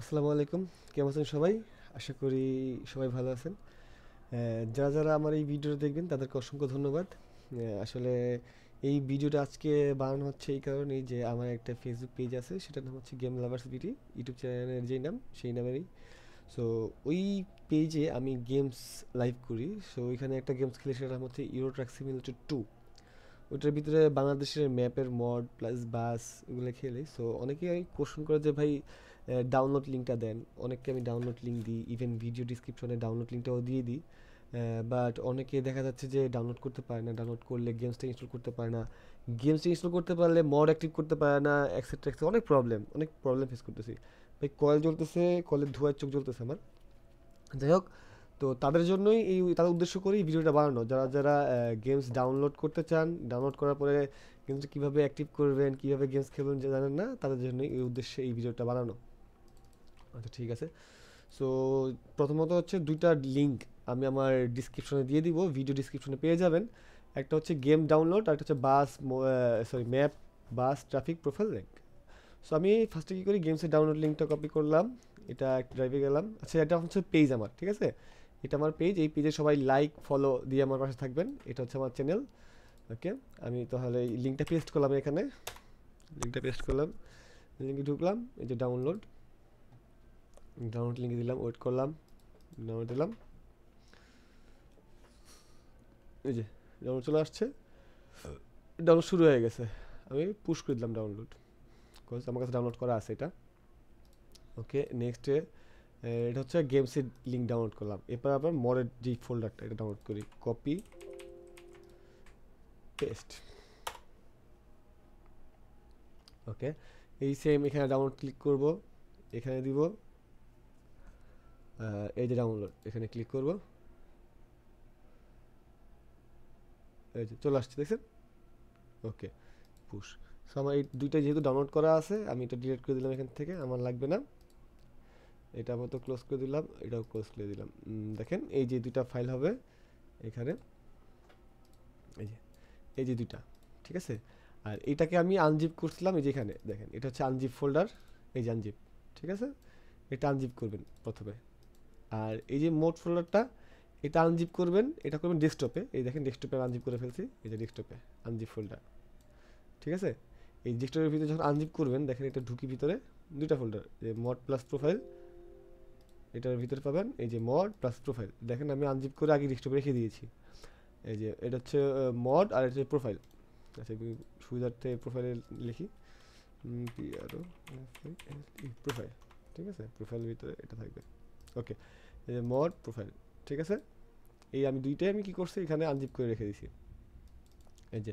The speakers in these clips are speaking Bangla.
আসসালামু আলাইকুম কেমন আছেন সবাই আশা করি সবাই ভালো আছেন যারা যারা আমার এই ভিডিওটা দেখবেন তাদেরকে অসংখ্য ধন্যবাদ আসলে এই ভিডিওটা আজকে বানানো হচ্ছে এই কারণেই যে আমার একটা ফেসবুক পেজ আছে সেটার নাম হচ্ছে গেম লাভার্স বিটি ইউটিউব চ্যানেলের যেই নাম সেই নামেরই সো ওই পেজে আমি গেমস লাইভ করি সো ওইখানে একটা গেমস খেলে সেটার নাম হচ্ছে ইউরো ট্রাক সিমিলেটর টু ওটার ভিতরে বাংলাদেশের ম্যাপের মড প্লাস বাস এগুলো খেলি সো অনেকেই কোশ্চেন করে যে ভাই ডাউনলোড লিঙ্কটা দেন অনেককে আমি ডাউনলোড লিঙ্ক দিই ইভেন ভিডিও ডিসক্রিপশনে ডাউনলোড লিঙ্কটাও দিয়ে দিই বাট অনেকে দেখা যাচ্ছে যে ডাউনলোড করতে পারে না ডাউনলোড করলে গেমসটা ইনস্টল করতে পারে না গেমসটা ইনস্টল করতে পারলে মড অ্যাক্টিভ করতে পারে না অ্যাক্সেট অ্যাক্সেট্রা অনেক প্রবলেম অনেক প্রবলেম ফেস করতেছি ভাই কয়েল জ্বলতেছে কলের ধোয়ার চোখ জ্বলতেছে আমার যাই হোক তো তাদের জন্যই এই তাদের উদ্দেশ্য করেই ভিডিওটা বানানো যারা যারা গেমস ডাউনলোড করতে চান ডাউনলোড করার পরে গেমসটা কীভাবে অ্যাক্টিভ করবেন কীভাবে গেমস খেলবেন জানেন না তাদের জন্যই এই উদ্দেশ্যে এই ভিডিওটা বানানো আচ্ছা ঠিক আছে সো প্রথমত হচ্ছে দুইটা লিঙ্ক আমি আমার ডিসক্রিপশনে দিয়ে দিব ভিডিও ডিসক্রিপশনে পেয়ে যাবেন একটা হচ্ছে গেম ডাউনলোড আর একটা হচ্ছে bus sorry map bus traffic profile link so আমি ফার্স্টে কী করি গেমসের ডাউনলোড লিঙ্কটা কপি করলাম এটা একটা ড্রাইভে গেলাম আচ্ছা এটা হচ্ছে পেজ আমার ঠিক আছে এটা আমার পেজ এই পেজে সবাই লাইক ফলো দিয়ে আমার পাশে থাকবেন এটা হচ্ছে আমার চ্যানেল ওকে আমি তাহলে লিঙ্কটা পেস্ট করলাম এখানে লিঙ্কটা পেস্ট করলাম লিঙ্কে ঢুকলাম এই যে ডাউনলোড ডাউনলোড লিঙ্ক দিলাম ওয়েট করলাম ডাউনলোড দিলাম এই যে ডাউনলোড চলে আসছে ডাউনলোড শুরু হয়ে গেছে আমি পুশ করে দিলাম ডাউনলোড বিকজ আমার কাছে ডাউনলোড করা আছে এটা ওকে নেক্সটে এটা হচ্ছে গেমসের লিঙ্ক ডাউনলোড করলাম এরপর আবার মরের যে ফোল্ডারটা এটা ডাউনলোড করি কপি পেস্ট ওকে এই সেম এখানে ডাউনলোড ক্লিক করব এখানে দিব এই যে ডাউনলোড এখানে ক্লিক করব এই যে চলে আসছে দেখছেন ওকে পুশ সো আমার এই দুইটা যেহেতু ডাউনলোড করা আছে আমি এটা ডিলিট করে দিলাম এখান থেকে আমার লাগবে না এটা তো ক্লোজ করে দিলাম এটাও ক্লোজ করে দিলাম দেখেন এই যে দুইটা ফাইল হবে এখানে এই যে এই যে দুইটা ঠিক আছে আর এটাকে আমি আনজিপ করছিলাম এই যেখানে দেখেন এটা হচ্ছে আনজিপ ফোল্ডার এই যে আনজিপ ঠিক আছে এটা আনজিপ করবেন প্রথমে আর এই যে মোট ফোল্ডারটা এটা আনজিপ করবেন এটা করবেন ডেস্কটপে এই দেখেন ডেস্কটপে আনজিপ করে ফেলছি এই যে ডেস্কটপে আনজিপ ফোল্ডার ঠিক আছে এই ডেস্কটপের ভিতরে যখন আনজিপ করবেন দেখেন এটা ঢুকি ভিতরে দুইটা ফোল্ডার যে মড প্লাস প্রোফাইল এটার ভিতরে পাবেন এই যে মড প্লাস প্রোফাইল দেখেন আমি আনজিপ করে আগে ডেস্কটপে রেখে দিয়েছি এই যে এটা হচ্ছে মড আর এটা হচ্ছে প্রোফাইল আচ্ছা সুবিধার্থে প্রোফাইলে লিখি প্রোফাইল e, ঠিক আছে প্রোফাইল ভিতরে এটা থাকবে ওকে এই যে মোর প্রোফাইল ঠিক আছে এই আমি দুইটাই আমি কি করছি এখানে আনজিপ করে রেখে দিছি এই যে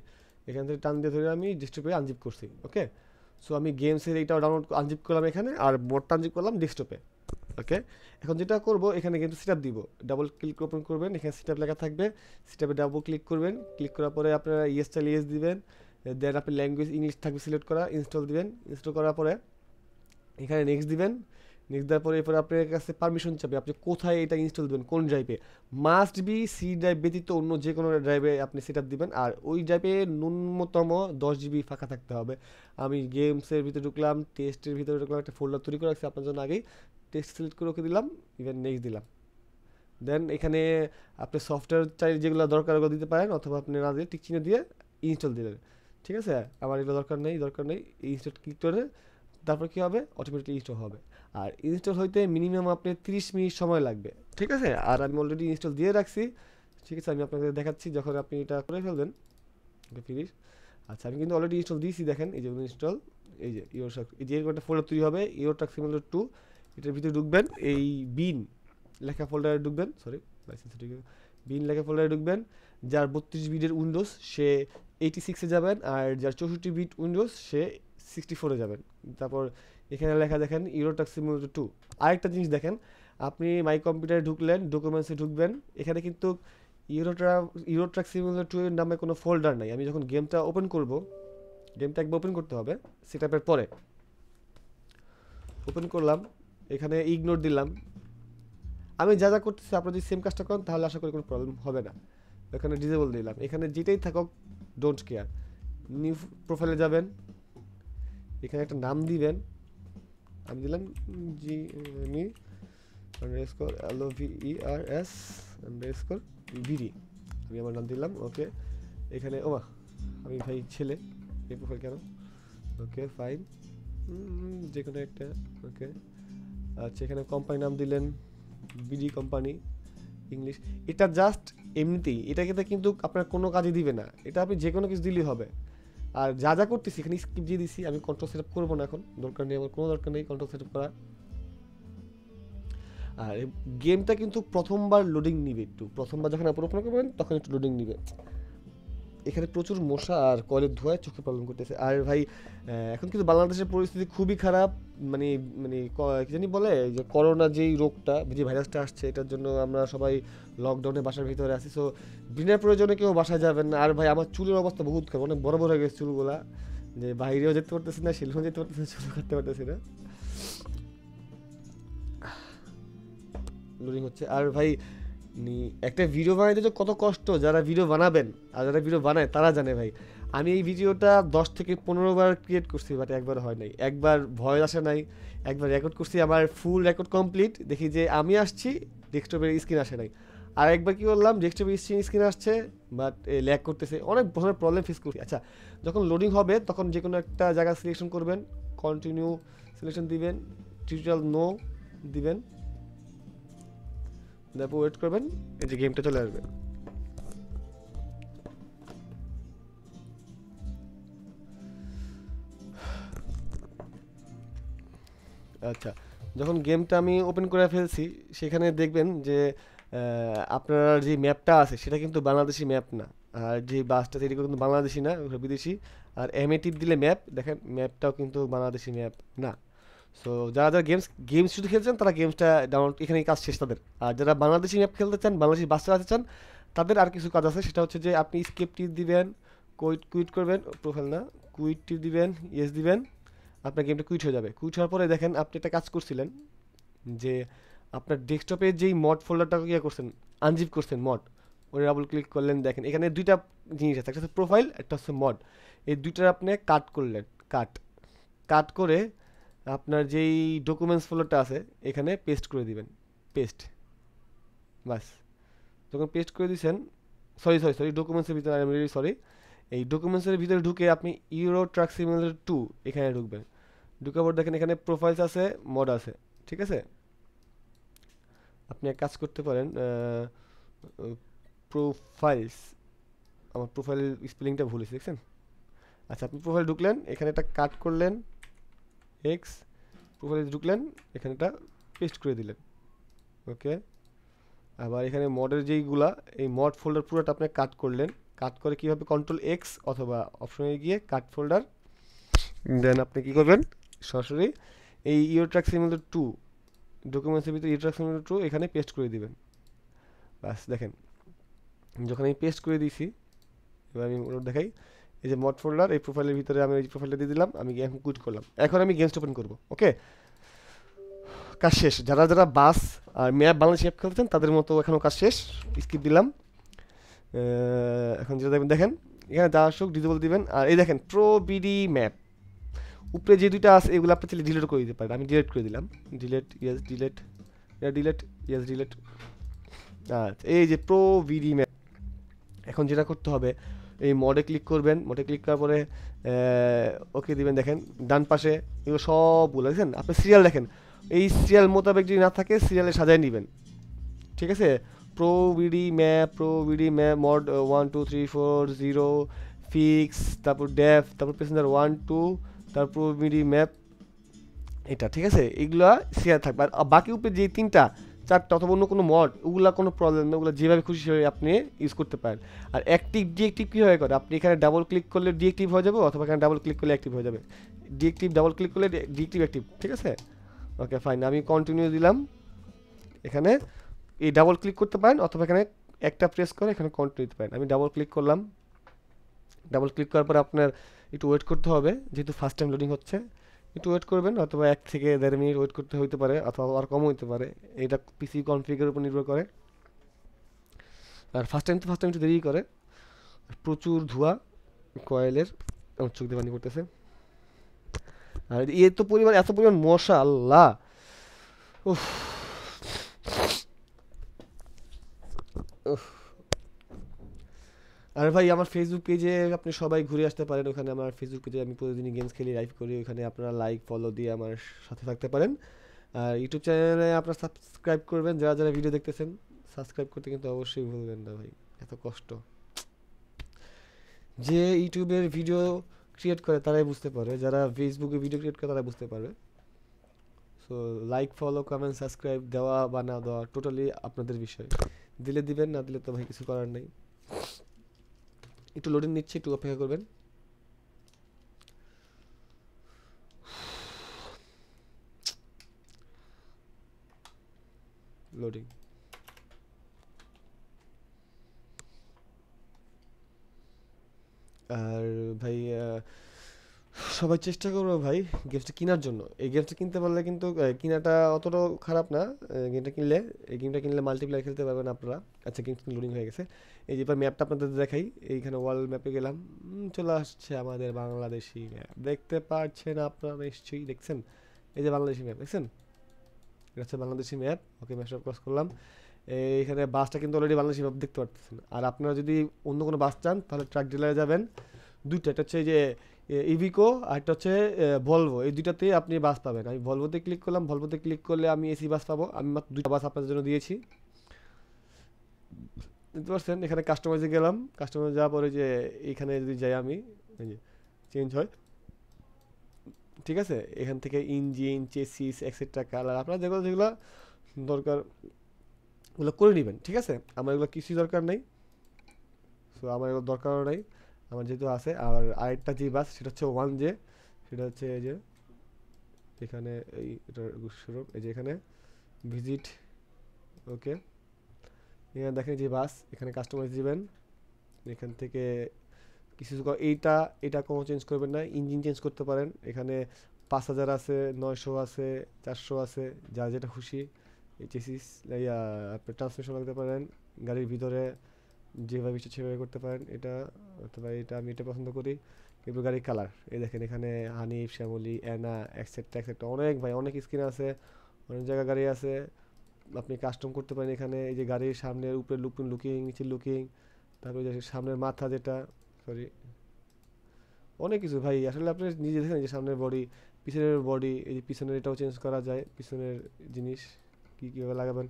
এখান থেকে টান দিয়ে ধরে আমি ডেস্কটপে আনজিপ করছি ওকে সো আমি গেমসের এইটাও ডাউনলোড আনজিপ করলাম এখানে আর মোডটা আনজিপ করলাম ডিস্টপে ওকে এখন যেটা করব এখানে কিন্তু সেটআপ দিব ডাবল ক্লিক ওপেন করবেন এখানে সেটআপ লেখা থাকবে সেটআপে ডাবল ক্লিক করবেন ক্লিক করার পরে আপনারা ইয়েস চাইলে ইয়েস দিবেন দেন আপনি ল্যাঙ্গুয়েজ ইংলিশ থাকবে সিলেক্ট করা ইনস্টল দিবেন ইনস্টল করার পরে এখানে নেক্সট দিবেন নেক্সট দেওয়ার পরে এরপরে আপনার কাছে পারমিশন চাবে আপনি কোথায় এটা ইনস্টল দেবেন কোন ড্রাইভে মাস্ট বি সি ড্রাইভ ব্যতীত অন্য যে কোনো ড্রাইভে আপনি সেট দিবেন আর ওই ড্রাইভে ন্যূনতম দশ জিবি ফাঁকা থাকতে হবে আমি গেমসের ভিতরে ঢুকলাম টেস্টের ভিতরে ঢুকলাম একটা ফোল্ডার তৈরি করে রাখছি আপনার জন্য আগেই টেস্ট সিলেক্ট করে ওকে দিলাম ইভেন নেক্সট দিলাম দেন এখানে আপনি সফটওয়্যার চাই যেগুলো দরকার ওগুলো দিতে পারেন অথবা আপনি না দিয়ে টিকচিনে দিয়ে ইনস্টল দিলেন ঠিক আছে আমার এগুলো দরকার নেই দরকার নেই ইনস্টল ক্লিক করে তারপর কী হবে অটোমেটিক ইনস্টল হবে আর ইনস্টল হইতে মিনিমাম আপনার তিরিশ মিনিট সময় লাগবে ঠিক আছে আর আমি অলরেডি ইনস্টল দিয়ে রাখছি ঠিক আছে আমি আপনাদের দেখাচ্ছি যখন আপনি এটা করে ফেলবেন তিরিশ ফিনিশ আচ্ছা আমি কিন্তু অলরেডি ইনস্টল দিয়েছি দেখেন এই যে ইনস্টল এই যে ইওর এই যে এরকম একটা ফোল্ডার তৈরি হবে ইওর টাক টু এটার ভিতরে ঢুকবেন এই বিন লেখা ফোল্ডারে ঢুকবেন সরি লাইসেন্স বিন লেখা ফোল্ডারে ঢুকবেন যার বত্রিশ বিটের উইন্ডোজ সে এইটি সিক্সে যাবেন আর যার চৌষট্টি বিট উইন্ডোজ সে সিক্সটি ফোরে যাবেন তারপর এখানে লেখা দেখেন ইউরো ট্যাক্সিমিটার টু আরেকটা জিনিস দেখেন আপনি মাই কম্পিউটারে ঢুকলেন ডকুমেন্টসে ঢুকবেন এখানে কিন্তু ইউরোট্রা ইউরো ট্যাক্সিমিটার টু এর নামে কোনো ফোল্ডার নাই আমি যখন গেমটা ওপেন করব গেমটা একবার ওপেন করতে হবে সেট আপের পরে ওপেন করলাম এখানে ইগনোর দিলাম আমি যা যা করতেছি আপনারা যদি সেম কাজটা করেন তাহলে আশা করি কোনো প্রবলেম হবে না এখানে ডিজেবল দিলাম এখানে যেটাই থাকুক ডোন্ট কেয়ার নিউ প্রোফাইলে যাবেন এখানে একটা নাম দিবেন আমি দিলাম G me underscore L O V E R S underscore BD আমি আমার নাম দিলাম ওকে এখানে ওমা আমি ভাই ছেলে এই প্রোফাইল কেন ওকে ফাইন যে কোনো একটা ওকে আচ্ছা এখানে কোম্পানি নাম দিলেন বিডি কোম্পানি ইংলিশ এটা জাস্ট এমনিতেই এটাকে কিন্তু আপনার কোনো কাজে দিবে না এটা আপনি যে কোনো কিছু দিলেই হবে আর যা যা করতেছি এখানে স্কিপ দিয়ে দিছি আমি কন্ট্রোল সেট আপ করবো না এখন দরকার নেই আমার কোনো দরকার নেই কন্ট্রোল সেট আপ করা আর গেমটা কিন্তু প্রথমবার লোডিং নিবে একটু প্রথমবার যখন আপনি করবেন তখন একটু লোডিং নিবে এখানে প্রচুর মশা আর কলের ধোয়ায় চোখে প্রবলেম করতেছে আর ভাই এখন কিন্তু বাংলাদেশের পরিস্থিতি খুবই খারাপ মানে মানে কি জানি বলে যে করোনা যেই রোগটা যে ভাইরাসটা আসছে এটার জন্য আমরা সবাই লকডাউনে বাসার ভিতরে আছি সো বিনা প্রয়োজনে কেউ বাসায় যাবেন না আর ভাই আমার চুলের অবস্থা বহুত খারাপ অনেক বড় বড় হয়ে গেছে চুলগুলা যে বাইরেও যেতে পারতেছি না শিলও যেতে পারতেছি না চুল কাটতে পারতেছি না হচ্ছে আর ভাই আপনি একটা ভিডিও বানাইতে তো কত কষ্ট যারা ভিডিও বানাবেন আর যারা ভিডিও বানায় তারা জানে ভাই আমি এই ভিডিওটা দশ থেকে পনেরো বার ক্রিয়েট করছি বাট একবার হয় নাই একবার ভয় আসে নাই একবার রেকর্ড করছি আমার ফুল রেকর্ড কমপ্লিট দেখি যে আমি আসছি ডেস্কটপের স্ক্রিন আসে নাই আর একবার কী করলাম ডেস্কটপের স্ক্রিন স্ক্রিন আসছে বাট ল্যাক করতেছে অনেক ধরনের প্রবলেম ফেস করছি আচ্ছা যখন লোডিং হবে তখন যে কোনো একটা জায়গা সিলেকশন করবেন কন্টিনিউ সিলেকশন দিবেন টিউটোরিয়াল নো দিবেন তারপর ওয়েট করবেন এই যে গেমটা চলে আসবে আচ্ছা যখন গেমটা আমি ওপেন করে ফেলছি সেখানে দেখবেন যে আপনার যে ম্যাপটা আছে সেটা কিন্তু বাংলাদেশি ম্যাপ না আর যে বাসটা সেটি কিন্তু বাংলাদেশি না বিদেশি আর এমএটি দিলে ম্যাপ দেখেন ম্যাপটাও কিন্তু বাংলাদেশি ম্যাপ না সো যারা যারা গেমস গেমস শুধু খেলছেন তারা গেমসটা ডাউনলোড এখানেই কাজ শেষ তাদের আর যারা বাংলাদেশি ম্যাপ খেলতে চান বাংলাদেশি বাচ্চা আসতে চান তাদের আর কিছু কাজ আছে সেটা হচ্ছে যে আপনি স্কেপটি দিবেন কুইট কুইট করবেন প্রোফাইল না কুইট টিপ দিবেন ইয়েস দিবেন আপনার গেমটা কুইট হয়ে যাবে কুইট হওয়ার পরে দেখেন আপনি একটা কাজ করছিলেন যে আপনার ডেস্কটপে যেই মড ফোল্ডারটা ইয়ে করছেন আনজিভ করছেন মড ওই ডাবল ক্লিক করলেন দেখেন এখানে দুইটা জিনিস আছে একটা হচ্ছে প্রোফাইল একটা হচ্ছে মড এই দুইটার আপনি কাট করলেন কাট কাট করে আপনার যেই ডকুমেন্টস ফলোটা আছে এখানে পেস্ট করে দিবেন পেস্ট বাস যখন পেস্ট করে দিয়েছেন সরি সরি সরি ডকুমেন্টসের ভিতরে আই এম রিয়েলি সরি এই ডকুমেন্টসের ভিতরে ঢুকে আপনি ইউরো ট্রাক সিমিলার টু এখানে ঢুকবেন ঢুকে পর দেখেন এখানে প্রোফাইলস আছে মড আছে ঠিক আছে আপনি এক কাজ করতে পারেন প্রোফাইলস আমার প্রোফাইল স্পেলিংটা ভুল হয়েছে দেখছেন আচ্ছা আপনি প্রোফাইল ঢুকলেন এখানে একটা কাট করলেন এক্স প্রোফাইলে ঢুকলেন এখানেটা পেস্ট করে দিলেন ওকে আবার এখানে মডের যেইগুলা এই মড ফোল্ডার পুরোটা আপনি কাট করলেন কাট করে কীভাবে কন্ট্রোল এক্স অথবা অপশনে গিয়ে কাট ফোল্ডার দেন আপনি কী করবেন সরাসরি এই ইউট্রাক সিমিলার টু ডকুমেন্টসের ভিতরে ইউট্রাক সিমিলার টু এখানে পেস্ট করে দিবেন বাস দেখেন যখন আমি পেস্ট করে দিয়েছি এবার আমি ওটা দেখাই এই যে মড ফোল্ডার এই প্রোফাইলের ভিতরে আমি এই প্রোফাইলটা দিয়ে দিলাম আমি গেম কুইট করলাম এখন আমি গেমস ওপেন করব ওকে কাজ শেষ যারা যারা বাস আর ম্যাপ বাংলাদেশ অ্যাপ খেলতেন তাদের মতো এখনও কাজ শেষ স্কিপ দিলাম এখন যেটা দেখবেন দেখেন এখানে যা আসুক ডিজেবল দিবেন আর এই দেখেন প্রো বিডি ম্যাপ উপরে যে দুইটা আছে এগুলো আপনি চাইলে ডিলেট করে দিতে পারেন আমি ডিলেট করে দিলাম ডিলেট ইয়েস ডিলেট এটা ডিলেট ইয়েস ডিলেট আচ্ছা এই যে প্রো বিডি ম্যাপ এখন যেটা করতে হবে এই মডে ক্লিক করবেন মডে ক্লিক করার পরে ওকে দিবেন দেখেন ডান পাশে এগুলো সবগুলো দেখেন আপনি সিরিয়াল দেখেন এই সিরিয়াল মোতাবেক যদি না থাকে সিরিয়ালে সাজায় নেবেন ঠিক আছে pro BD map pro BD map mod one two three four zero fix তারপর ড্যাফ তারপর প্যাসেঞ্জার ওয়ান টু তারপর মিডি ম্যাপ এটা ঠিক আছে এগুলো সিরিয়াল থাকবে আর বাকি উপরে যে তিনটা চারটা অথবা অন্য কোনো মড ওগুলো কোনো প্রবলেম না ওগুলো যেভাবে খুশি সেভাবে আপনি ইউজ করতে পারেন আর অ্যাক্টিভ ডিএক্টিভ কীভাবে করে আপনি এখানে ডাবল ক্লিক করলে ডিএক্টিভ হয়ে যাবে অথবা এখানে ডাবল ক্লিক করলে অ্যাক্টিভ হয়ে যাবে ডিএক্টিভ ডাবল ক্লিক করলে ডিএক্টিভ অ্যাক্টিভ ঠিক আছে ওকে ফাইন আমি কন্টিনিউ দিলাম এখানে এই ডাবল ক্লিক করতে পারেন অথবা এখানে একটা প্রেস করে এখানে কন্টিনিউ দিতে পারেন আমি ডাবল ক্লিক করলাম ডাবল ক্লিক করার পর আপনার একটু ওয়েট করতে হবে যেহেতু ফার্স্ট টাইম লোডিং হচ্ছে একটু ওয়েট করবেন অথবা এক থেকে দেড় মিনিট ওয়েট করতে হইতে পারে অথবা আর কম হইতে পারে এটা পিসি কনফিগের উপর নির্ভর করে আর ফার্স্ট টাইম তো ফার্স্ট টাইম একটু দেরি করে প্রচুর ধোঁয়া কয়েলের আমার চোখ দিয়ে পানি করতেছে আর এ তো পরিমাণ এত পরিমাণ মশা আল্লাহ উফ উফ আর ভাই আমার ফেসবুক পেজে আপনি সবাই ঘুরে আসতে পারেন ওখানে আমার ফেসবুক পেজে আমি প্রতিদিনই গেমস খেলি লাইভ করি ওখানে আপনারা লাইক ফলো দিয়ে আমার সাথে থাকতে পারেন আর ইউটিউব চ্যানেলে আপনারা সাবস্ক্রাইব করবেন যারা যারা ভিডিও দেখতেছেন সাবস্ক্রাইব করতে কিন্তু অবশ্যই ভুলবেন না ভাই এত কষ্ট যে ইউটিউবের ভিডিও ক্রিয়েট করে তারাই বুঝতে পারে যারা ফেসবুকে ভিডিও ক্রিয়েট করে তারা বুঝতে পারবে so like follow comment subscribe দেওয়া বা না দেওয়া টোটালি আপনাদের বিষয় দিলে দিবেন না দিলে তো ভাই কিছু করার নেই একটু লোডিং নিচ্ছি একটু অপেক্ষা করবেন লোডিং আর ভাই সবাই চেষ্টা করবো ভাই গেমসটা কেনার জন্য এই গেমসটা কিনতে পারলে কিন্তু কেনাটা অতটাও খারাপ না গেমটা কিনলে এই গেমটা কিনলে মাল্টিপ্লেয়ার খেলতে পারবেন আপনারা আচ্ছা গেমস লোডিং হয়ে গেছে এই যে এবার ম্যাপটা আপনাদের দেখাই এইখানে ওয়ার্ল্ড ম্যাপে গেলাম চলে আসছে আমাদের বাংলাদেশি ম্যাপ দেখতে পাচ্ছেন আপনারা নিশ্চয়ই দেখছেন এই যে বাংলাদেশি ম্যাপ দেখছেন এটা হচ্ছে বাংলাদেশি ম্যাপ ওকে ম্যাপটা ক্রস করলাম এইখানে বাসটা কিন্তু অলরেডি বাংলাদেশি ম্যাপ দেখতে পারতেছেন আর আপনারা যদি অন্য কোনো বাস চান তাহলে ট্রাক ডিলারে যাবেন দুইটা এটা হচ্ছে যে ইভিকো আর একটা হচ্ছে ভলভো এই দুইটাতেই আপনি বাস পাবেন আমি ভলভোতে ক্লিক করলাম ভলভোতে ক্লিক করলে আমি এসি বাস পাবো আমি মাত্র দুইটা বাস আপনাদের জন্য দিয়েছি বুঝতে পারছেন এখানে কাস্টমাইজে গেলাম কাস্টমাইজ যাওয়ার পরে যে এখানে যদি যাই আমি চেঞ্জ হয় ঠিক আছে এখান থেকে ইঞ্জিন চেসিস এক্সেট্রা কালার আপনারা যেগুলো যেগুলো দরকার ওগুলো করে নেবেন ঠিক আছে আমার এগুলো কিছুই দরকার নেই সো আমার এগুলো দরকারও নেই আমার যেহেতু আছে আর আরেকটা যে বাস সেটা হচ্ছে ওয়ান জে সেটা হচ্ছে এই যে এখানে এই স্বরূপ এই যে এখানে ভিজিট ওকে এখানে দেখেন যে বাস এখানে কাস্টমাইজ দিবেন এখান থেকে কিছু এইটা এটা কোনো চেঞ্জ করবেন না ইঞ্জিন চেঞ্জ করতে পারেন এখানে পাঁচ হাজার আছে নয়শো আছে চারশো আছে যা যেটা খুশি চেসিস আপনার ট্রান্সমিশন লাগতে পারেন গাড়ির ভিতরে যেভাবে ইচ্ছা সেভাবে করতে পারেন এটা অথবা এটা আমি এটা পছন্দ করি এবার গাড়ির কালার এই দেখেন এখানে হানিফ শ্যামলি অ্যানা একসেট্রা অ্যাক্সেপ্টা অনেক ভাই অনেক স্ক্রিন আছে অনেক জায়গায় গাড়ি আছে আপনি কাস্টম করতে পারেন এখানে এই যে গাড়ির সামনের উপরে লুকিং লুকিং নিচে লুকিং তারপরে যে সামনের মাথা যেটা সরি অনেক কিছু ভাই আসলে আপনি নিজে দেখেন যে সামনের বডি পিছনের বডি এই যে পিছনের এটাও চেঞ্জ করা যায় পিছনের জিনিস কী কীভাবে লাগাবেন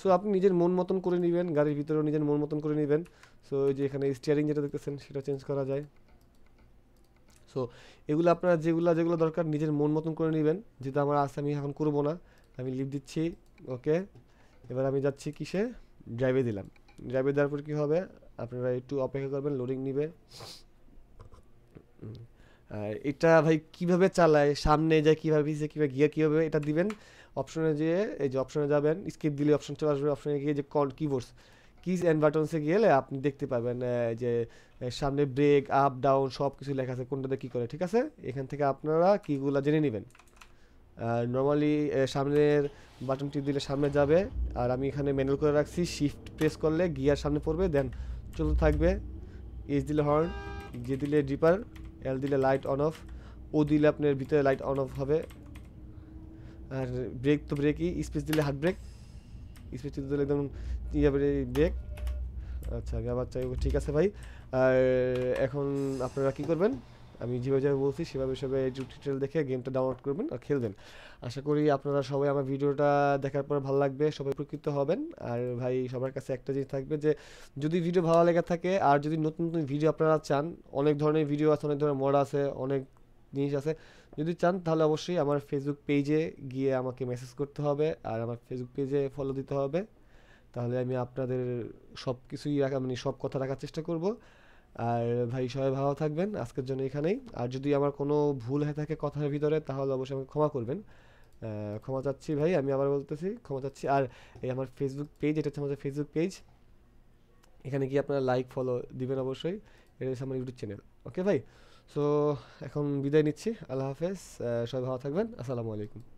সো আপনি নিজের মন মতন করে নেবেন গাড়ির ভিতরেও নিজের মন মতন করে নেবেন সো ওই যে এখানে স্টিয়ারিং যেটা দেখতেছেন সেটা চেঞ্জ করা যায় সো এগুলো আপনার যেগুলো যেগুলো দরকার নিজের মন মতন করে নেবেন যেহেতু আমার আজ আমি এখন করবো না আমি লিভ দিচ্ছি ওকে এবার আমি যাচ্ছি কিসে ড্রাইভে দিলাম ড্রাইভে দেওয়ার পর কী হবে আপনারা একটু অপেক্ষা করবেন লোডিং নিবে এটা ভাই কিভাবে চালায় সামনে যায় কীভাবে পিছিয়ে কীভাবে গিয়ার কীভাবে এটা দিবেন অপশনে গিয়ে এই যে অপশনে যাবেন স্কিপ দিলে অপশন চলে আসবে অপশনে গিয়ে যে কল কিবোর্ডস কিজ অ্যান্ড বাটনসে গেলে আপনি দেখতে পাবেন যে সামনে ব্রেক আপ ডাউন সব কিছু লেখা আছে কোনটাতে কী করে ঠিক আছে এখান থেকে আপনারা কীগুলো জেনে নেবেন নর্মালি সামনের বাটনটি দিলে সামনে যাবে আর আমি এখানে ম্যানুয়াল করে রাখছি শিফট প্রেস করলে গিয়ার সামনে পড়বে দেন চলতে থাকবে এস দিলে হর্ন জি দিলে ডিপার এল দিলে লাইট অন অফ ও দিলে আপনার ভিতরে লাইট অন অফ হবে আর ব্রেক তো ব্রেকই স্পেস দিলে হার্ড ব্রেক স্পেস দিলে একদম ইয়ে ব্রেক আচ্ছা আবার চাই ঠিক আছে ভাই আর এখন আপনারা কী করবেন আমি যেভাবে যেভাবে বলছি সেভাবে সেভাবে টিউটোরিয়াল দেখে গেমটা ডাউনলোড করবেন আর খেলবেন আশা করি আপনারা সবাই আমার ভিডিওটা দেখার পর ভালো লাগবে সবাই উপকৃত হবেন আর ভাই সবার কাছে একটা জিনিস থাকবে যে যদি ভিডিও ভালো লেগে থাকে আর যদি নতুন নতুন ভিডিও আপনারা চান অনেক ধরনের ভিডিও আছে অনেক ধরনের মড আছে অনেক জিনিস আছে যদি চান তাহলে অবশ্যই আমার ফেসবুক পেজে গিয়ে আমাকে মেসেজ করতে হবে আর আমার ফেসবুক পেজে ফলো দিতে হবে তাহলে আমি আপনাদের সব কিছুই রাখা মানে সব কথা রাখার চেষ্টা করব আর ভাই সবাই ভালো থাকবেন আজকের জন্য এখানেই আর যদি আমার কোনো ভুল হয়ে থাকে কথার ভিতরে তাহলে অবশ্যই আমাকে ক্ষমা করবেন ক্ষমা চাচ্ছি ভাই আমি আবার বলতেছি ক্ষমা চাচ্ছি আর এই আমার ফেসবুক পেজ এটা হচ্ছে আমাদের ফেসবুক পেজ এখানে গিয়ে আপনারা লাইক ফলো দিবেন অবশ্যই এটা হচ্ছে আমার ইউটিউব চ্যানেল ওকে ভাই সো এখন বিদায় নিচ্ছি আল্লাহ হাফেজ সবাই ভালো থাকবেন আসসালামু আলাইকুম